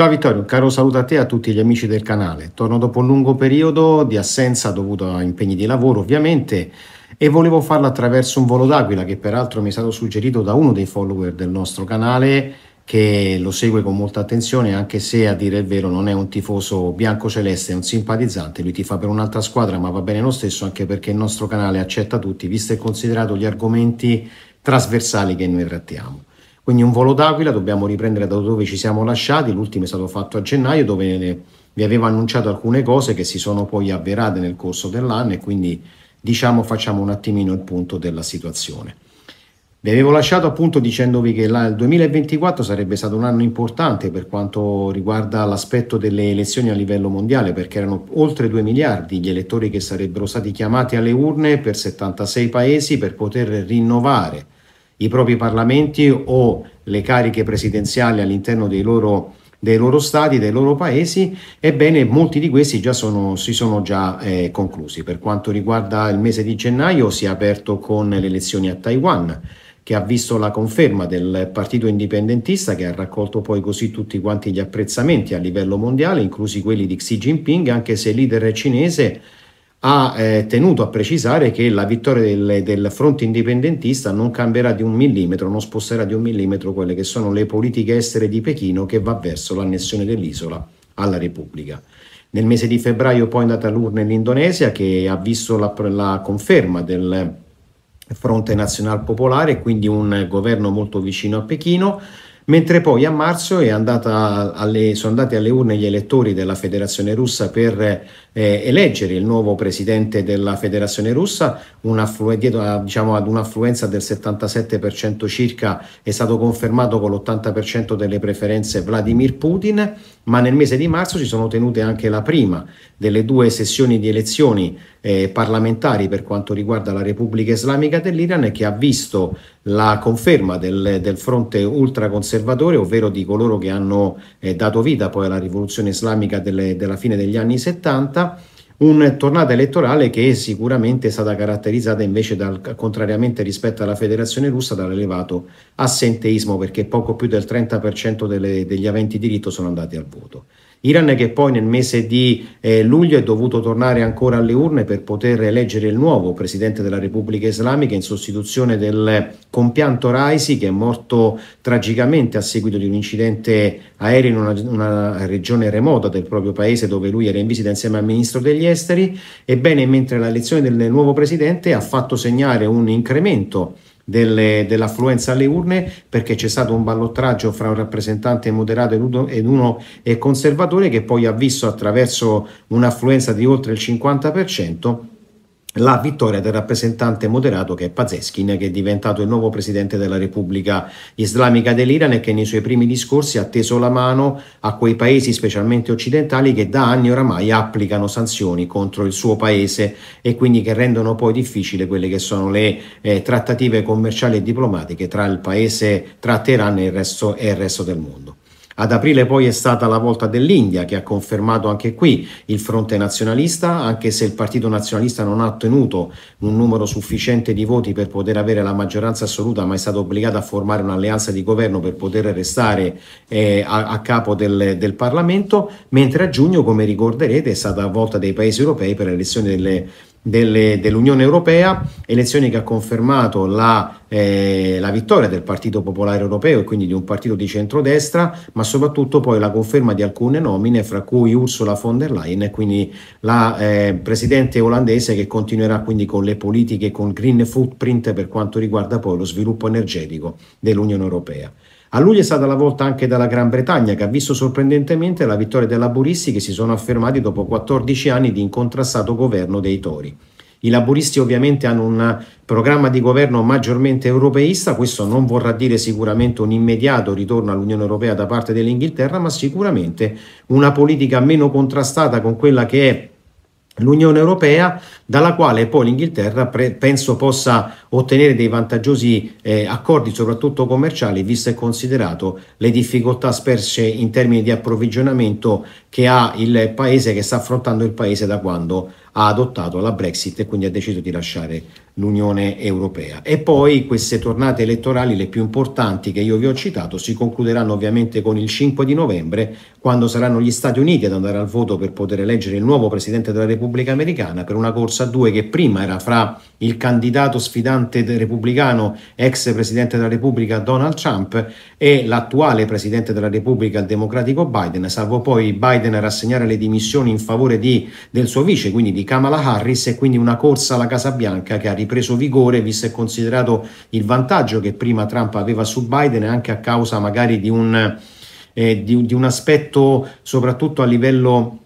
Ciao Vittorio, un caro saluto a te e a tutti gli amici del canale. Torno dopo un lungo periodo di assenza dovuto a impegni di lavoro ovviamente e volevo farlo attraverso un volo d'aquila che peraltro mi è stato suggerito da uno dei follower del nostro canale che lo segue con molta attenzione anche se a dire il vero non è un tifoso bianco-celeste, è un simpatizzante, lui ti fa per un'altra squadra ma va bene lo stesso anche perché il nostro canale accetta tutti visto e considerato gli argomenti trasversali che noi trattiamo. Quindi un volo d'aquila dobbiamo riprendere da dove ci siamo lasciati, l'ultimo è stato fatto a gennaio dove vi avevo annunciato alcune cose che si sono poi avverate nel corso dell'anno e quindi diciamo facciamo un attimino il punto della situazione. Vi avevo lasciato appunto dicendovi che il 2024 sarebbe stato un anno importante per quanto riguarda l'aspetto delle elezioni a livello mondiale perché erano oltre 2 miliardi gli elettori che sarebbero stati chiamati alle urne per 76 paesi per poter rinnovare i propri parlamenti o le cariche presidenziali all'interno dei loro, dei loro stati, dei loro paesi, ebbene molti di questi già sono, si sono già eh, conclusi. Per quanto riguarda il mese di gennaio si è aperto con le elezioni a Taiwan che ha visto la conferma del partito indipendentista che ha raccolto poi così tutti quanti gli apprezzamenti a livello mondiale, inclusi quelli di Xi Jinping, anche se il leader cinese ha eh, tenuto a precisare che la vittoria del, del, fronte indipendentista non cambierà di un millimetro, non sposterà di un millimetro quelle che sono le politiche estere di Pechino che va verso l'annessione dell'isola alla Repubblica. Nel mese di febbraio poi è andata l'urna in Indonesia che ha visto la, la conferma del fronte nazional popolare, quindi un governo molto vicino a Pechino, mentre poi a marzo alle, sono andati alle urne gli elettori della Federazione russa per eh, eleggere il nuovo presidente della Federazione Russa, dietro a, eh, diciamo, ad un'affluenza del 77% circa è stato confermato con l'80% delle preferenze Vladimir Putin, ma nel mese di marzo si sono tenute anche la prima delle due sessioni di elezioni eh, parlamentari per quanto riguarda la Repubblica Islamica dell'Iran che ha visto la conferma del, del fronte ultraconservatore, ovvero di coloro che hanno eh, dato vita poi alla rivoluzione islamica delle, della fine degli anni 70 1980, una tornata elettorale che sicuramente è stata caratterizzata invece dal, contrariamente rispetto alla federazione russa dall'elevato assenteismo perché poco più del 30% delle, degli aventi diritto sono andati al voto. Iran che poi nel mese di eh, luglio è dovuto tornare ancora alle urne per poter eleggere il nuovo presidente della Repubblica Islamica in sostituzione del compianto Raisi che è morto tragicamente a seguito di un incidente aereo in una, una regione remota del proprio paese dove lui era in visita insieme al ministro degli esteri. Ebbene, mentre la elezione del nuovo presidente ha fatto segnare un incremento delle, dell'affluenza alle urne perché c'è stato un ballottaggio fra un rappresentante moderato ed uno, ed uno conservatore che poi ha visto attraverso un'affluenza di oltre il 50% la vittoria del rappresentante moderato che è Pazeskin, che è diventato il nuovo presidente della Repubblica Islamica dell'Iran e che nei suoi primi discorsi ha teso la mano a quei paesi, specialmente occidentali, che da anni oramai applicano sanzioni contro il suo paese e quindi che rendono poi difficile quelle che sono le eh, trattative commerciali e diplomatiche tra il paese, tra Teheran e il resto, e il resto del mondo. Ad aprile poi è stata la volta dell'India che ha confermato anche qui il fronte nazionalista, anche se il Partito Nazionalista non ha ottenuto un numero sufficiente di voti per poter avere la maggioranza assoluta, ma è stato obbligato a formare un'alleanza di governo per poter restare eh, a, a, capo del, del, Parlamento, mentre a giugno, come ricorderete, è stata la volta dei paesi europei per le elezioni delle delle, dell'Unione Europea, elezioni che ha confermato la, eh, la, vittoria del Partito Popolare Europeo e quindi di un partito di centrodestra, ma soprattutto poi la conferma di alcune nomine, fra cui Ursula von der Leyen, quindi la eh, presidente olandese che continuerà quindi con le politiche con green footprint per quanto riguarda poi lo sviluppo energetico dell'Unione Europea. A luglio è stata la volta anche dalla Gran Bretagna, che ha visto sorprendentemente la vittoria dei laburisti che si sono affermati dopo 14 anni di incontrastato governo dei Tori. I laburisti ovviamente hanno un programma di governo maggiormente europeista, questo non vorrà dire sicuramente un immediato ritorno all'Unione Europea da parte dell'Inghilterra, ma sicuramente una politica meno contrastata con quella che è l'Unione Europea, dalla quale poi l'Inghilterra pre- penso possa ottenere dei vantaggiosi eh, accordi, soprattutto commerciali, visto e considerato le difficoltà sperse in termini di approvvigionamento che ha il paese, che sta affrontando il paese da quando ha adottato la Brexit e quindi ha deciso di lasciare l'Unione Europea. E poi queste tornate elettorali, le più importanti che io vi ho citato, si concluderanno ovviamente con il 5 di novembre, quando saranno gli Stati Uniti ad andare al voto per poter eleggere il nuovo Presidente della Repubblica Americana per una corsa a due che prima era fra il candidato sfidante repubblicano, ex Presidente della Repubblica Donald Trump, e l'attuale Presidente della Repubblica, il democratico Biden, salvo poi Biden rassegnare le dimissioni in favore di, del suo vice, quindi di di Kamala Harris e quindi una corsa alla Casa Bianca che ha ripreso vigore visto e considerato il vantaggio che prima Trump aveva su Biden anche a causa magari di un, eh, di, di un aspetto soprattutto a livello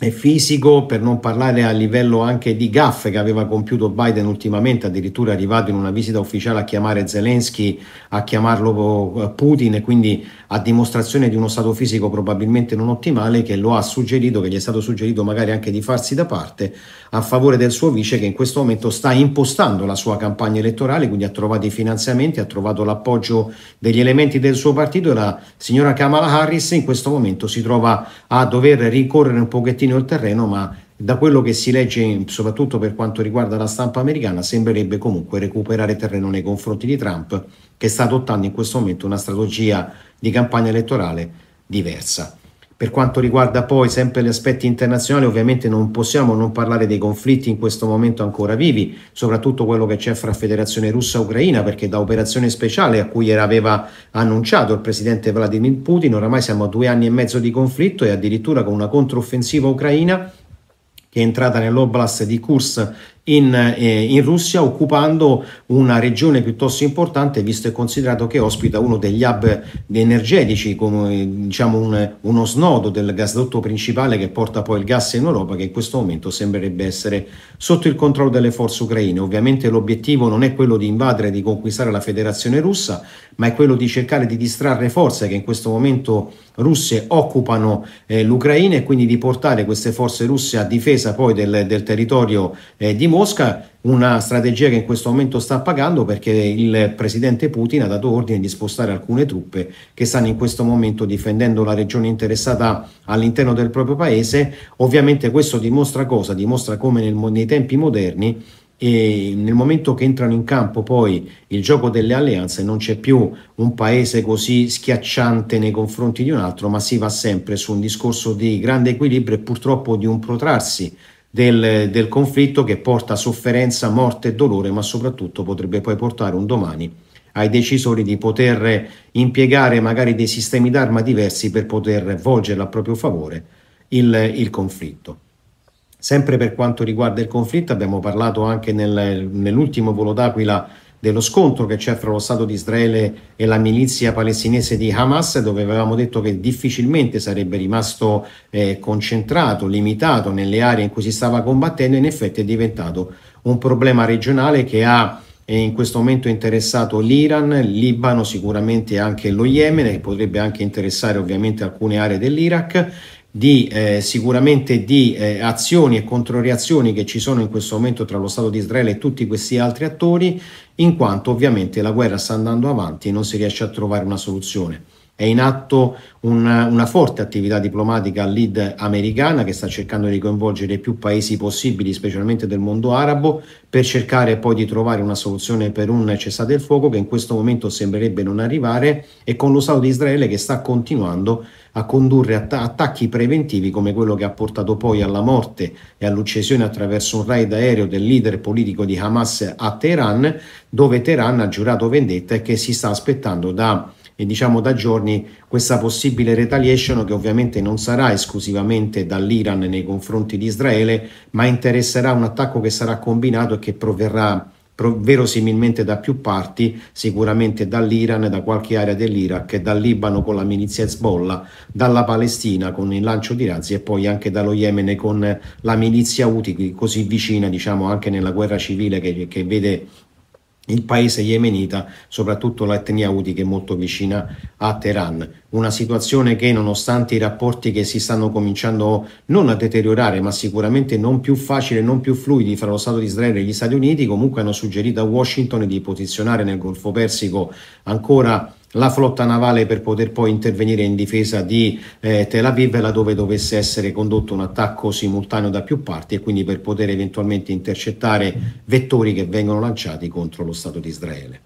eh, fisico, per non parlare a livello anche di gaffe che aveva compiuto Biden ultimamente, addirittura arrivato in una visita ufficiale a chiamare Zelensky, a chiamarlo eh, Putin, e quindi a dimostrazione di uno stato fisico probabilmente non ottimale che lo ha suggerito, che gli è stato suggerito magari anche di farsi da parte a favore del suo vice che in questo momento sta impostando la sua campagna elettorale, quindi ha trovato i finanziamenti, ha trovato l'appoggio degli elementi del suo partito e la signora Kamala Harris in questo momento si trova a dover ricorrere un pochettino il terreno, ma da quello che si legge, soprattutto per quanto riguarda la stampa americana, sembrerebbe comunque recuperare terreno nei confronti di Trump, che sta adottando in questo momento una strategia di campagna elettorale diversa. Per quanto riguarda poi sempre gli aspetti internazionali, ovviamente non possiamo non parlare dei conflitti in questo momento ancora vivi, soprattutto quello che c'è fra Federazione Russa e Ucraina, perché da operazione speciale a cui aveva annunciato il presidente Vladimir Putin, oramai siamo a due anni e mezzo di conflitto e addirittura con una controffensiva ucraina che è entrata nell'Oblast di Kursk in, eh, in, Russia occupando una regione piuttosto importante visto e considerato che ospita uno degli hub energetici come diciamo un, uno snodo del gasdotto principale che porta poi il gas in Europa che in questo momento sembrerebbe essere sotto il controllo delle forze ucraine ovviamente l'obiettivo non è quello di invadere e di conquistare la federazione russa ma è quello di cercare di distrarre forze che in questo momento russe occupano eh, l'Ucraina e quindi di portare queste forze russe a difesa poi del, del territorio eh, di Mosca Mosca, una strategia che in questo momento sta pagando perché il presidente Putin ha dato ordine di spostare alcune truppe che stanno in questo momento difendendo la regione interessata all'interno del proprio paese. Ovviamente questo dimostra cosa? Dimostra come nel, nei tempi moderni e nel momento che entrano in campo poi il gioco delle alleanze non c'è più un paese così schiacciante nei confronti di un altro, ma si va sempre su un discorso di grande equilibrio e purtroppo di un protrarsi del, del conflitto che porta sofferenza, morte e dolore, ma soprattutto potrebbe poi portare un domani ai decisori di poter impiegare magari dei sistemi d'arma diversi per poter volgere a proprio favore il, il conflitto. Sempre per quanto riguarda il conflitto, abbiamo parlato anche nel, nell'ultimo volo d'aquila dello scontro che c'è fra lo Stato di Israele e la milizia palestinese di Hamas, dove avevamo detto che difficilmente sarebbe rimasto eh, concentrato, limitato nelle aree in cui si stava combattendo, in effetti è diventato un problema regionale che ha eh, in questo momento interessato l'Iran, il Libano, sicuramente anche lo Yemen, e potrebbe anche interessare ovviamente alcune aree dell'Iraq di eh, sicuramente di eh, azioni e controreazioni che ci sono in questo momento tra lo Stato di Israele e tutti questi altri attori, in quanto ovviamente la guerra sta andando avanti e non si riesce a trovare una soluzione. È in atto una, una forte attività diplomatica lead americana che sta cercando di coinvolgere più paesi possibili, specialmente del mondo arabo, per cercare poi di trovare una soluzione per un cessate il fuoco che in questo momento sembrerebbe non arrivare e con lo Stato di Israele che sta continuando a condurre att- attacchi preventivi come quello che ha portato poi alla morte e all'uccisione attraverso un raid aereo del leader politico di Hamas a Teheran, dove Teheran ha giurato vendetta e che si sta aspettando da e diciamo da giorni questa possibile retaliation che ovviamente non sarà esclusivamente dall'Iran nei confronti di Israele, ma interesserà un attacco che sarà combinato e che proverrà verosimilmente da più parti, sicuramente dall'Iran, da qualche area dell'Iraq, dal Libano con la milizia Hezbollah, dalla Palestina con il lancio di razzi e poi anche dallo Yemen con la milizia Houthi, così vicina diciamo anche nella guerra civile che, che vede il paese yemenita, soprattutto l'etnia Houthi che è molto vicina a Teheran. Una situazione che nonostante i rapporti che si stanno cominciando non a deteriorare, ma sicuramente non più facile, non più fluidi fra lo Stato di Israele e gli Stati Uniti, comunque hanno suggerito a Washington di posizionare nel Golfo Persico ancora la flotta navale per poter poi intervenire in difesa di eh, Tel Aviv, laddove dovesse essere condotto un attacco simultaneo da più parti e quindi per poter eventualmente intercettare vettori che vengono lanciati contro lo Stato di Israele.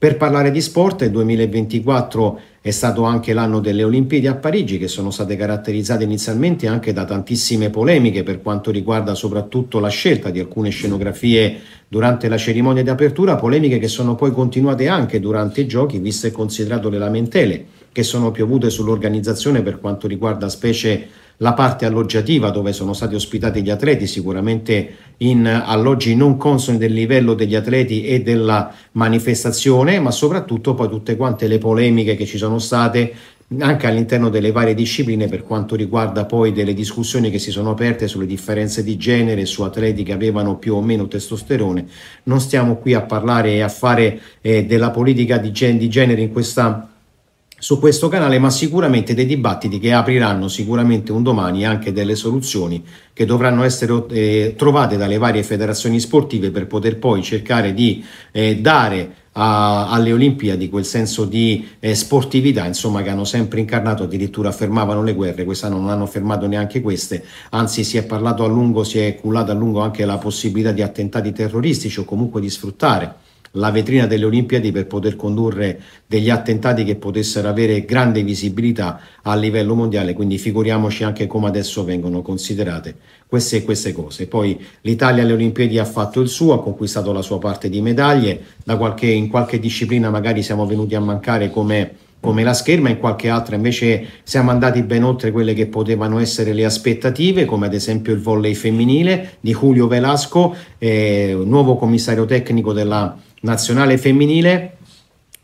Per parlare di sport, il 2024 è stato anche l'anno delle Olimpiadi a Parigi che sono state caratterizzate inizialmente anche da tantissime polemiche per quanto riguarda soprattutto la scelta di alcune scenografie durante la cerimonia di apertura, polemiche che sono poi continuate anche durante i giochi, visto e considerato le lamentele che sono piovute sull'organizzazione per quanto riguarda specie la parte alloggiativa dove sono stati ospitati gli atleti, sicuramente in alloggi non consoni del livello degli atleti e della manifestazione, ma soprattutto poi tutte quante le polemiche che ci sono state anche all'interno delle varie discipline per quanto riguarda poi delle discussioni che si sono aperte sulle differenze di genere, su atleti che avevano più o meno testosterone. Non stiamo qui a parlare e a fare eh, della politica di, gen- di genere in questa su questo canale, ma sicuramente dei dibattiti che apriranno sicuramente un domani anche delle soluzioni che dovranno essere eh, trovate dalle varie federazioni sportive per poter poi cercare di eh, dare a, alle Olimpiadi quel senso di eh, sportività insomma che hanno sempre incarnato addirittura fermavano le guerre quest'anno non hanno fermato neanche queste anzi si è parlato a lungo si è cullata a lungo anche la possibilità di attentati terroristici o comunque di sfruttare la vetrina delle Olimpiadi per poter condurre degli attentati che potessero avere grande visibilità a livello mondiale, quindi figuriamoci anche come adesso vengono considerate queste e queste cose. Poi l'Italia alle Olimpiadi ha fatto il suo, ha conquistato la sua parte di medaglie, da qualche, in qualche disciplina magari siamo venuti a mancare come come la scherma, in qualche altra invece siamo andati ben oltre quelle che potevano essere le aspettative, come ad esempio il volley femminile di Julio Velasco, eh, nuovo commissario tecnico della nazionale femminile,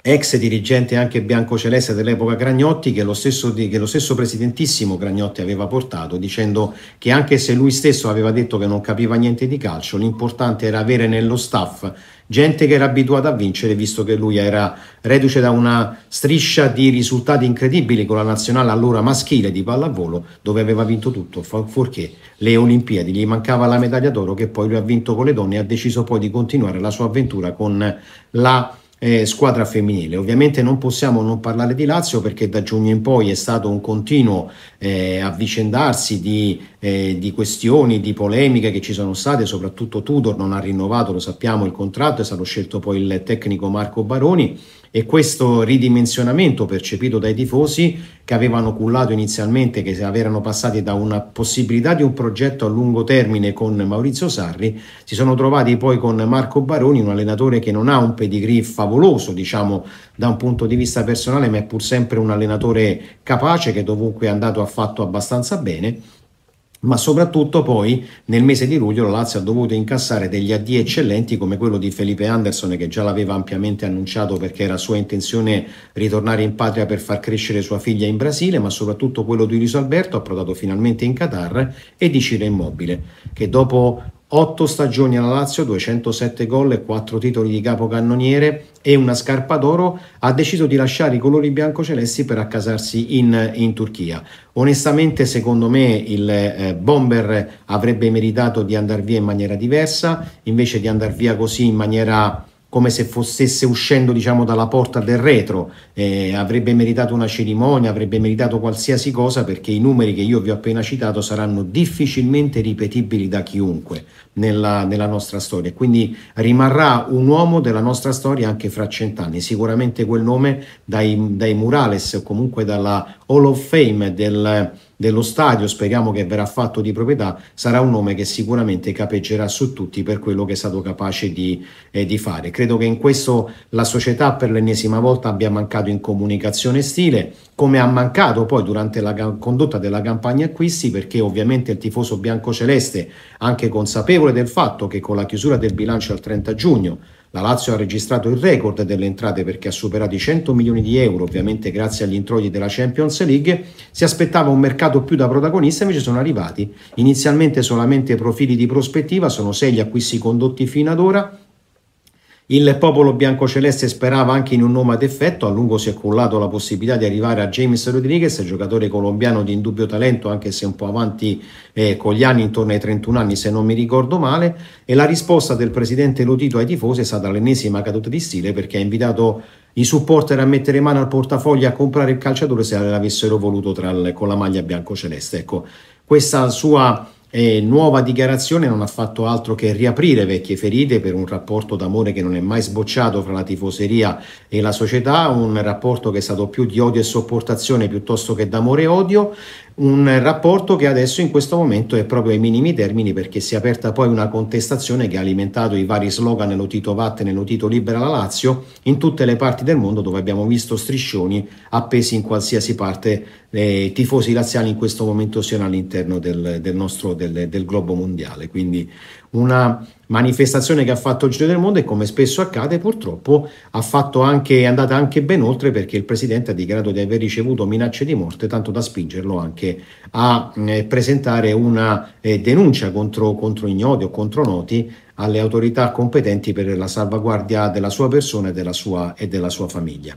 ex dirigente anche biancoceleste dell'epoca Gragnotti, che lo, stesso, che lo stesso presidentissimo Gragnotti aveva portato, dicendo che anche se lui stesso aveva detto che non capiva niente di calcio, l'importante era avere nello staff gente che era abituata a vincere, visto che lui era reduce da una striscia di risultati incredibili con la nazionale allora maschile di pallavolo, dove aveva vinto tutto, fuorché le Olimpiadi, gli mancava la medaglia d'oro che poi lui ha vinto con le donne e ha deciso poi di continuare la sua avventura con la eh, squadra femminile. Ovviamente non possiamo non parlare di Lazio perché da giugno in poi è stato un continuo eh, avvicendarsi di, eh, di, questioni, di polemiche che ci sono state, soprattutto Tudor non ha rinnovato, lo sappiamo, il contratto, è stato scelto poi il tecnico Marco Baroni e questo ridimensionamento percepito dai tifosi che avevano cullato inizialmente che erano passati da una possibilità di un progetto a lungo termine con Maurizio Sarri si sono trovati poi con Marco Baroni un allenatore che non ha un pedigree favoloso diciamo da un punto di vista personale ma è pur sempre un allenatore capace che dovunque è andato ha fatto abbastanza bene ma soprattutto poi nel mese di luglio la Lazio ha dovuto incassare degli addii eccellenti come quello di Felipe Anderson che già l'aveva ampiamente annunciato perché era sua intenzione ritornare in patria per far crescere sua figlia in Brasile, ma soprattutto quello di Luis Alberto approdato finalmente in Qatar e di Ciro Immobile che dopo 8 stagioni alla Lazio, 207 gol e 4 titoli di capocannoniere e una scarpa d'oro, ha deciso di lasciare i colori biancocelesti per accasarsi in, in Turchia. Onestamente, secondo me, il eh, bomber avrebbe meritato di andare via in maniera diversa, invece di andare via così in maniera come se fosse uscendo diciamo dalla porta del retro, eh, avrebbe meritato una cerimonia, avrebbe meritato qualsiasi cosa perché i numeri che io vi ho appena citato saranno difficilmente ripetibili da chiunque nella, nella nostra storia, quindi rimarrà un uomo della nostra storia anche fra cent'anni, sicuramente quel nome dai, dai murales o comunque dalla Hall of Fame del dello stadio, speriamo che verrà fatto di proprietà, sarà un nome che sicuramente capeggerà su tutti per quello che è stato capace di, eh, di fare. Credo che in questo la società per l'ennesima volta abbia mancato in comunicazione stile, come ha mancato poi durante la condotta della campagna acquisti, perché ovviamente il tifoso biancoceleste, anche consapevole del fatto che con la chiusura del bilancio al 30 giugno la Lazio ha registrato il record delle entrate perché ha superato i 100 milioni di euro, ovviamente grazie agli introiti della Champions League. Si aspettava un mercato più da protagonista, invece sono arrivati inizialmente solamente profili di prospettiva, sono sei gli acquisti condotti fino ad ora, il popolo biancoceleste sperava anche in un nome ad effetto, a lungo si è cullato la possibilità di arrivare a James Rodriguez, giocatore colombiano di indubbio talento, anche se un po' avanti eh, con gli anni, intorno ai 31 anni se non mi ricordo male, e la risposta del presidente Lotito ai tifosi è stata l'ennesima caduta di stile perché ha invitato i supporter a mettere mano al portafoglio a comprare il calciatore se l'avessero voluto tra, con la maglia biancoceleste. Ecco, questa sua e nuova dichiarazione non ha fatto altro che riaprire vecchie ferite per un rapporto d'amore che non è mai sbocciato fra la tifoseria e la società, un rapporto che è stato più di odio e sopportazione piuttosto che d'amore e odio un rapporto che adesso in questo momento è proprio ai minimi termini perché si è aperta poi una contestazione che ha alimentato i vari slogan Lotito Vattene, Lotito Libera la Lazio in tutte le parti del mondo dove abbiamo visto striscioni appesi in qualsiasi parte eh, tifosi laziali in questo momento siano all'interno del, del nostro del, del globo mondiale quindi una manifestazione che ha fatto il giro del mondo e come spesso accade purtroppo anche, è andata anche ben oltre perché il Presidente ha dichiarato di aver ricevuto minacce di morte tanto da spingerlo anche a eh, presentare una eh, denuncia contro, contro ignoti o contro noti alle autorità competenti per la salvaguardia della sua persona e della sua, e della sua famiglia.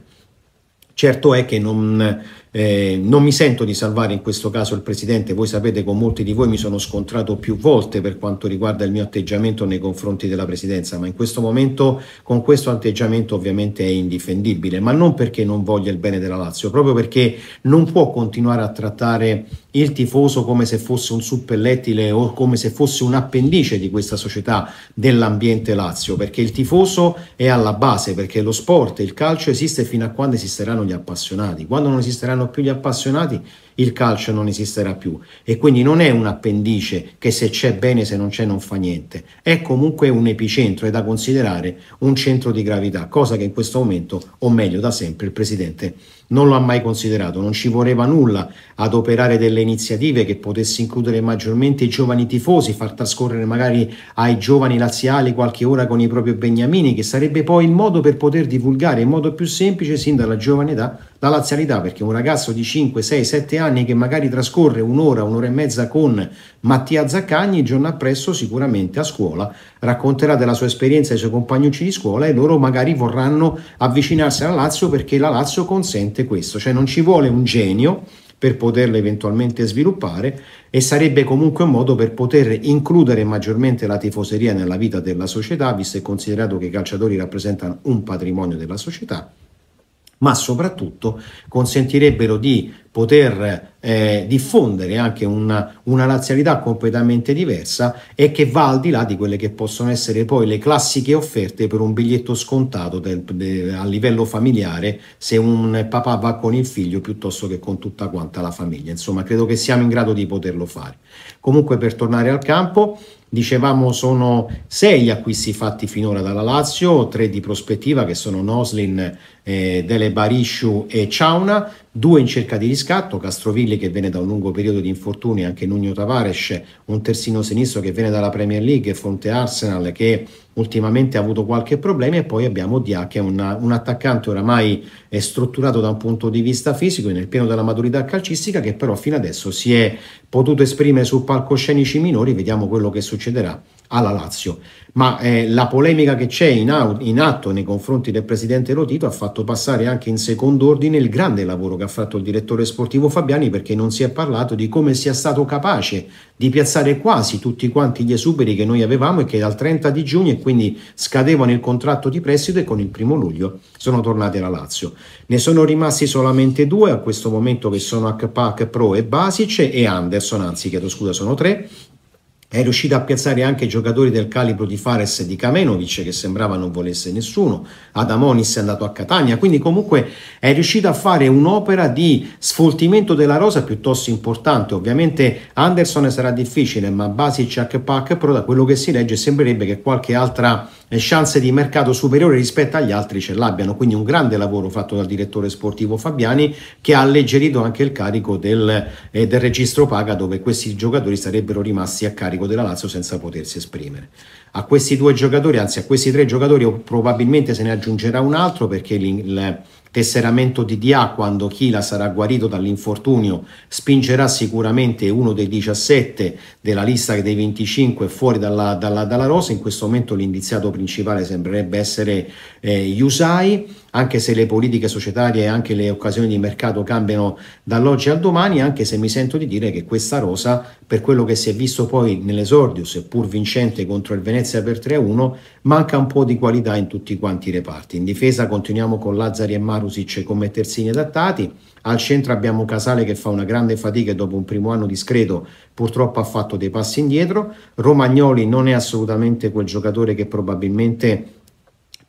Certo è che non, eh, non mi sento di salvare in questo caso il Presidente, voi sapete con molti di voi mi sono scontrato più volte per quanto riguarda il mio atteggiamento nei confronti della Presidenza, ma in questo momento con questo atteggiamento ovviamente è indifendibile, ma non perché non voglia il bene della Lazio, proprio perché non può continuare a trattare il tifoso come se fosse un suppellettile o come se fosse un appendice di questa società dell'ambiente Lazio, perché il tifoso è alla base, perché lo sport, il calcio esiste fino a quando esisteranno gli appassionati, quando non esisteranno saranno più gli appassionati, il calcio non esisterà più e quindi non è un appendice che se c'è bene, se non c'è non fa niente, è comunque un epicentro e da considerare un centro di gravità, cosa che in questo momento, o meglio da sempre, il Presidente non lo ha mai considerato, non ci voleva nulla ad operare delle iniziative che potesse includere maggiormente i giovani tifosi, far trascorrere magari ai giovani laziali qualche ora con i propri beniamini, che sarebbe poi il modo per poter divulgare in modo più semplice sin dalla giovane età la lazialità, perché un ragazzo di 5, 6, 7 anni che magari trascorre un'ora, un'ora e mezza con Mattia Zaccagni, il giorno appresso sicuramente a scuola racconterà della sua esperienza ai suoi compagnucci di scuola e loro magari vorranno avvicinarsi alla Lazio perché la Lazio consente questo, cioè non ci vuole un genio per poterla eventualmente sviluppare e sarebbe comunque un modo per poter includere maggiormente la tifoseria nella vita della società, visto e considerato che i calciatori rappresentano un patrimonio della società ma soprattutto consentirebbero di poter eh, diffondere anche una, una lazialità completamente diversa e che va al di là di quelle che possono essere poi le classiche offerte per un biglietto scontato del, de, a livello familiare se un papà va con il figlio piuttosto che con tutta quanta la famiglia. Insomma, credo che siamo in grado di poterlo fare. Comunque, per tornare al campo, Dicevamo sono sei gli acquisti fatti finora dalla Lazio, tre di prospettiva che sono Noslin, eh, Dele Barisciu e Ciauna, due in cerca di riscatto, Castrovilli che viene da un lungo periodo di infortuni, anche Nuno Tavares, un terzino sinistro che viene dalla Premier League, Fonte Arsenal che ultimamente ha avuto qualche problema e poi abbiamo Dia che è una, un attaccante oramai eh, strutturato da un punto di vista fisico e nel pieno della maturità calcistica che però fino adesso si è potuto esprimere su palcoscenici minori, vediamo quello che succederà alla Lazio. Ma eh, la polemica che c'è in, out, in, atto nei confronti del presidente Lotito ha fatto passare anche in secondo ordine il grande lavoro che ha fatto il direttore sportivo Fabiani perché non si è parlato di come sia stato capace di piazzare quasi tutti quanti gli esuberi che noi avevamo e che dal 30 di giugno e quindi scadevano il contratto di prestito e con il primo luglio sono tornati alla Lazio. Ne sono rimasti solamente due a questo momento che sono Akpak Pro e Basic e Anderson, anzi chiedo scusa sono tre, è riuscito a piazzare anche giocatori del calibro di Fares e di Kamenovic che sembrava non volesse nessuno, Adamonis è andato a Catania, quindi comunque è riuscito a fare un'opera di sfoltimento della rosa piuttosto importante. Ovviamente Anderson sarà difficile, ma Basic e Pack, però da quello che si legge sembrerebbe che qualche altra le chance di mercato superiori rispetto agli altri ce l'abbiano. Quindi un grande lavoro fatto dal direttore sportivo Fabiani che ha alleggerito anche il carico del, eh, del registro paga dove questi giocatori sarebbero rimasti a carico della Lazio senza potersi esprimere a questi due giocatori, anzi a questi tre giocatori oh, probabilmente se ne aggiungerà un altro perché il, tesseramento di DA quando Chila sarà guarito dall'infortunio spingerà sicuramente uno dei 17 della lista dei 25 fuori dalla, dalla, dalla rosa in questo momento l'indiziato principale sembrerebbe essere eh, Yusai anche se le politiche societarie e anche le occasioni di mercato cambiano dall'oggi al domani, anche se mi sento di dire che questa rosa, per quello che si è visto poi nell'esordio, seppur vincente contro il Venezia per 3-1, manca un po' di qualità in tutti quanti i reparti. In difesa continuiamo con Lazzari e Marusic come terzini adattati, al centro abbiamo Casale che fa una grande fatica e dopo un primo anno discreto purtroppo ha fatto dei passi indietro, Romagnoli non è assolutamente quel giocatore che probabilmente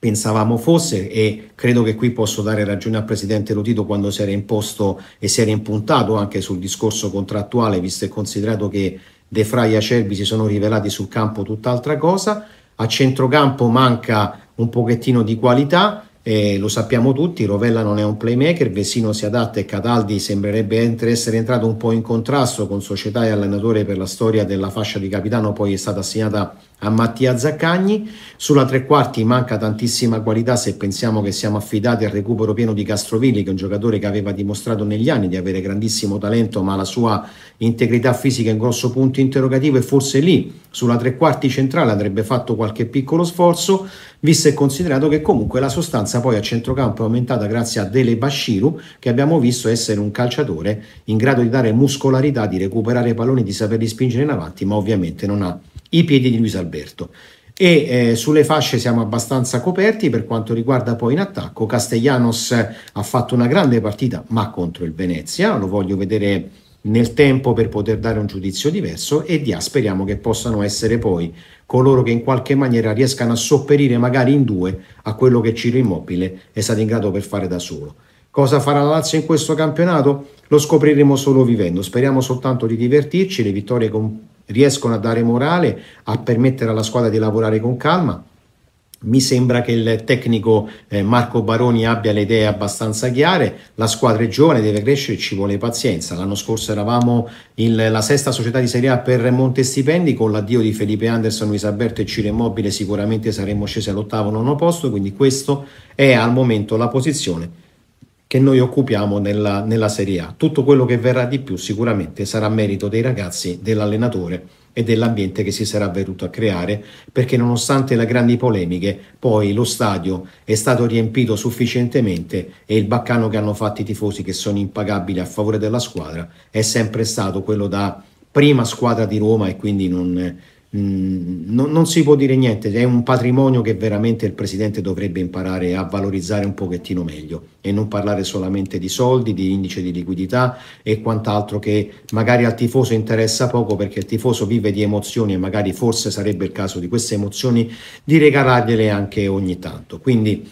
pensavamo fosse e credo che qui posso dare ragione al presidente Lotito quando si era imposto e si era impuntato anche sul discorso contrattuale, visto e considerato che De Frey e Acerbi si sono rivelati sul campo tutt'altra cosa. A centrocampo manca un pochettino di qualità, eh, lo sappiamo tutti, Rovella non è un playmaker, Vesino si adatta e Cataldi sembrerebbe essere entrato un po' in contrasto con società e allenatore per la storia della fascia di capitano, poi è stata assegnata a Mattia Zaccagni. Sulla tre quarti manca tantissima qualità se pensiamo che siamo affidati al recupero pieno di Castrovilli, che è un giocatore che aveva dimostrato negli anni di avere grandissimo talento, ma la sua integrità fisica è un grosso punto interrogativo e forse lì sulla tre quarti centrale avrebbe fatto qualche piccolo sforzo, visto e considerato che comunque la sostanza poi a centrocampo è aumentata grazie a Dele Bashiru, che abbiamo visto essere un calciatore in grado di dare muscolarità, di recuperare palloni, di saperli spingere in avanti, ma ovviamente non ha i piedi di Luis Alberto. E eh, sulle fasce siamo abbastanza coperti per quanto riguarda poi in attacco. Castellanos eh, ha fatto una grande partita, ma contro il Venezia, lo voglio vedere nel tempo per poter dare un giudizio diverso e di A speriamo che possano essere poi coloro che in qualche maniera riescano a sopperire magari in due a quello che Ciro Immobile è stato in grado per fare da solo. Cosa farà la Lazio in questo campionato? Lo scopriremo solo vivendo. Speriamo soltanto di divertirci, le vittorie con riescono a dare morale, a permettere alla squadra di lavorare con calma. Mi sembra che il tecnico eh, Marco Baroni abbia le idee abbastanza chiare, la squadra è giovane, deve crescere, ci vuole pazienza. L'anno scorso eravamo il, la sesta società di Serie A per monte stipendi, con l'addio di Felipe Anderson, Luis Alberto e Ciro Immobile sicuramente saremmo scesi all'ottavo nono posto, quindi questa è al momento la posizione che noi occupiamo nella, nella Serie A. Tutto quello che verrà di più sicuramente sarà merito dei ragazzi, dell'allenatore e dell'ambiente che si sarà venuto a creare, perché nonostante le grandi polemiche, poi lo stadio è stato riempito sufficientemente e il baccano che hanno fatto i tifosi che sono impagabili a favore della squadra è sempre stato quello da prima squadra di Roma e quindi non, Mm, non, non, si può dire niente, è un patrimonio che veramente il presidente dovrebbe imparare a valorizzare un pochettino meglio e non parlare solamente di soldi, di indice di liquidità e quant'altro che magari al tifoso interessa poco perché il tifoso vive di emozioni e magari forse sarebbe il caso di queste emozioni di regalargliele anche ogni tanto. Quindi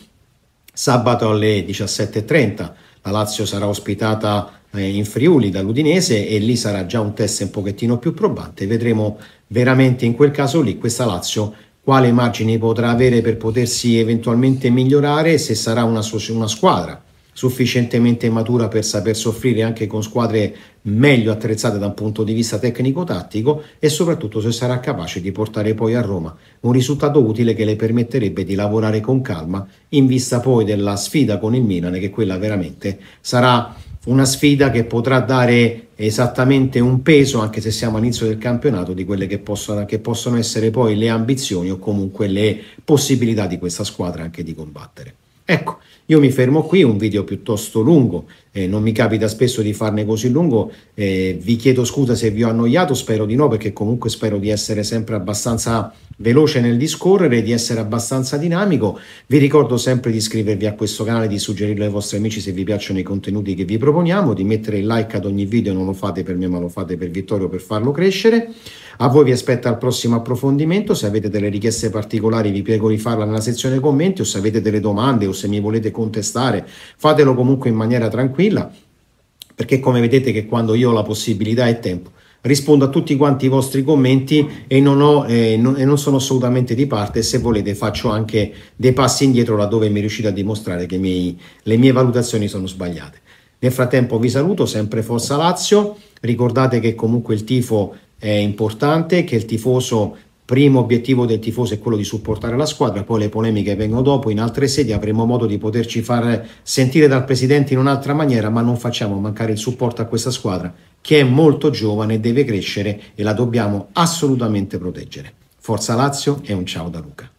sabato alle 17.30 la Lazio sarà ospitata eh, in Friuli dall'Udinese e lì sarà già un test un pochettino più probante. Vedremo veramente in quel caso lì questa Lazio quale margini potrà avere per potersi eventualmente migliorare se sarà una, una squadra sufficientemente matura per saper soffrire anche con squadre meglio attrezzate da un punto di vista tecnico-tattico e soprattutto se sarà capace di portare poi a Roma un risultato utile che le permetterebbe di lavorare con calma in vista poi della sfida con il Milan che quella veramente sarà una sfida che potrà dare esattamente un peso, anche se siamo all'inizio del campionato, di quelle che possono, che possono essere poi le ambizioni o comunque le possibilità di questa squadra anche di combattere. Ecco, io mi fermo qui, un video piuttosto lungo, eh, non mi capita spesso di farne così lungo, eh, vi chiedo scusa se vi ho annoiato, spero di no perché comunque spero di essere sempre abbastanza veloce nel discorrere, di essere abbastanza dinamico, vi ricordo sempre di iscrivervi a questo canale, di suggerirlo ai vostri amici se vi piacciono i contenuti che vi proponiamo, di mettere il like ad ogni video, non lo fate per me ma lo fate per Vittorio per farlo crescere. A voi vi aspetta il prossimo approfondimento, se avete delle richieste particolari vi prego di farla nella sezione commenti o se avete delle domande o se mi volete contestare fatelo comunque in maniera tranquilla perché come vedete che quando io ho la possibilità e tempo rispondo a tutti quanti i vostri commenti e non, ho, eh, non, e non, sono assolutamente di parte. Se volete, faccio anche dei passi indietro laddove mi riuscite a dimostrare che miei, le mie valutazioni sono sbagliate. Nel frattempo, vi saluto sempre Forza Lazio. Ricordate che comunque il tifo è importante, che il tifoso, primo obiettivo del tifoso è quello di supportare la squadra, poi le polemiche vengono dopo, in altre sedi avremo modo di poterci far sentire dal Presidente in un'altra maniera, ma non facciamo mancare il supporto a questa squadra che è molto giovane, deve crescere e la dobbiamo assolutamente proteggere. Forza Lazio e un ciao da Luca.